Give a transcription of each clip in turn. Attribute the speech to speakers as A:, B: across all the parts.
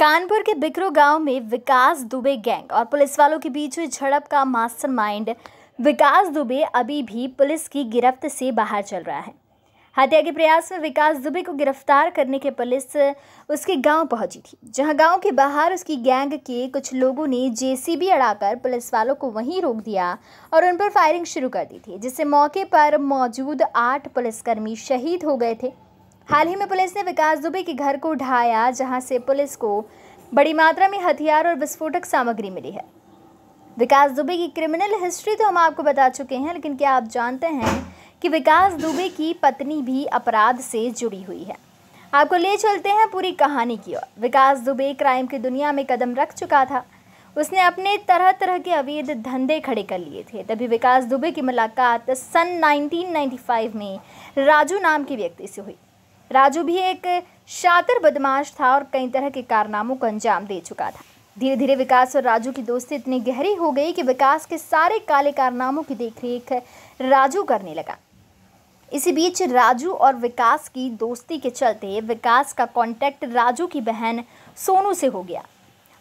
A: कानपुर के बिकरो गांव में विकास दुबे गैंग और पुलिस वालों के बीच हुई झड़प का मास्टरमाइंड विकास दुबे अभी भी पुलिस की गिरफ्त से बाहर चल रहा है हत्या के प्रयास में विकास दुबे को गिरफ्तार करने के पुलिस उसके गांव पहुंची थी जहां गांव के बाहर उसकी गैंग के कुछ लोगों ने जेसीबी अड़ाकर पुलिस वालों को वहीं रोक दिया और उन पर फायरिंग शुरू कर दी थी जिससे मौके पर मौजूद आठ पुलिसकर्मी शहीद हो गए थे हाल ही में पुलिस ने विकास दुबे के घर को ढाया जहां से पुलिस को बड़ी मात्रा में हथियार और विस्फोटक सामग्री मिली है विकास दुबे की क्रिमिनल हिस्ट्री तो हम आपको बता चुके हैं लेकिन क्या आप जानते हैं कि विकास दुबे की पत्नी भी अपराध से जुड़ी हुई है आपको ले चलते हैं पूरी कहानी की ओर विकास दुबे क्राइम की दुनिया में कदम रख चुका था उसने अपने तरह तरह के अवैध धंधे खड़े कर लिए थे तभी विकास दुबे की मुलाकात सन 1995 में राजू नाम के व्यक्ति से हुई राजू भी एक शातिर बदमाश था और कई तरह के कारनामों को अंजाम दे चुका था धीरे धीरे विकास और राजू की दोस्ती इतनी गहरी हो गई कि विकास के सारे काले कारनामों की देखरेख राजू करने लगा इसी बीच राजू और विकास की दोस्ती के चलते विकास का कांटेक्ट राजू की बहन सोनू से हो गया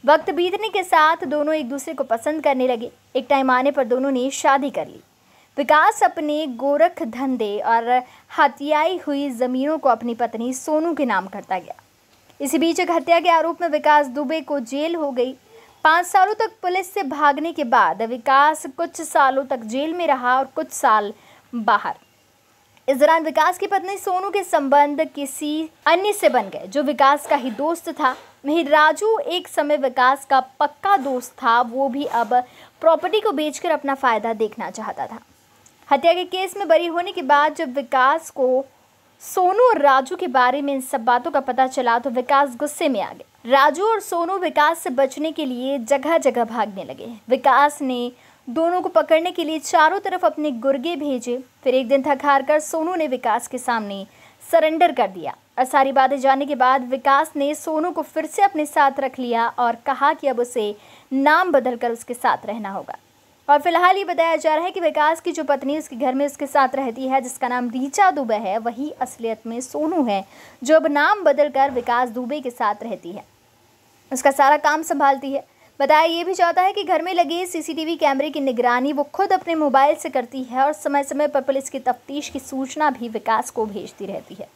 A: वक्त बीतने के साथ दोनों एक दूसरे को पसंद करने लगे एक टाइम आने पर दोनों ने शादी कर ली विकास अपने गोरख धंधे और हत्याई हुई जमीनों को अपनी पत्नी सोनू के नाम करता गया इसी बीच एक हत्या के आरोप में विकास दुबे को जेल हो गई पाँच सालों तक पुलिस से भागने के बाद विकास कुछ सालों तक जेल में रहा और कुछ साल बाहर इस दौरान विकास की पत्नी सोनू के संबंध किसी अन्य से बन गए जो विकास का ही दोस्त था वहीं राजू एक समय विकास का पक्का दोस्त था वो भी अब प्रॉपर्टी को बेचकर अपना फ़ायदा देखना चाहता था हत्या के केस में बरी होने के बाद जब विकास को सोनू और राजू के बारे में इन सब बातों का पता चला तो विकास गुस्से में आ गए राजू और सोनू विकास से बचने के लिए जगह जगह भागने लगे विकास ने दोनों को पकड़ने के लिए चारों तरफ अपने गुर्गे भेजे फिर एक दिन थक हार कर सोनू ने विकास के सामने सरेंडर कर दिया और सारी बातें जानने के बाद विकास ने सोनू को फिर से अपने साथ रख लिया और कहा कि अब उसे नाम बदलकर उसके साथ रहना होगा और फिलहाल ये बताया जा रहा है कि विकास की जो पत्नी उसके घर में उसके साथ रहती है जिसका नाम रीचा दुबे है वही असलियत में सोनू है जो अब नाम बदल कर विकास दुबे के साथ रहती है उसका सारा काम संभालती है बताया ये भी जाता है कि घर में लगे सीसीटीवी कैमरे की निगरानी वो खुद अपने मोबाइल से करती है और समय समय पर पुलिस की तफ्तीश की सूचना भी विकास को भेजती रहती है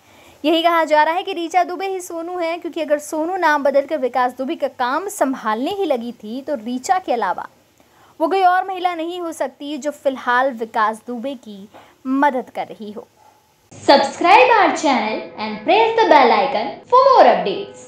A: यही कहा जा रहा है कि रीचा दुबे ही सोनू है क्योंकि अगर सोनू नाम बदलकर विकास दुबे का काम संभालने ही लगी थी तो रीचा के अलावा वो कोई और महिला नहीं हो सकती जो फिलहाल विकास दुबे की मदद कर रही हो subscribe our channel and press the bell icon for more updates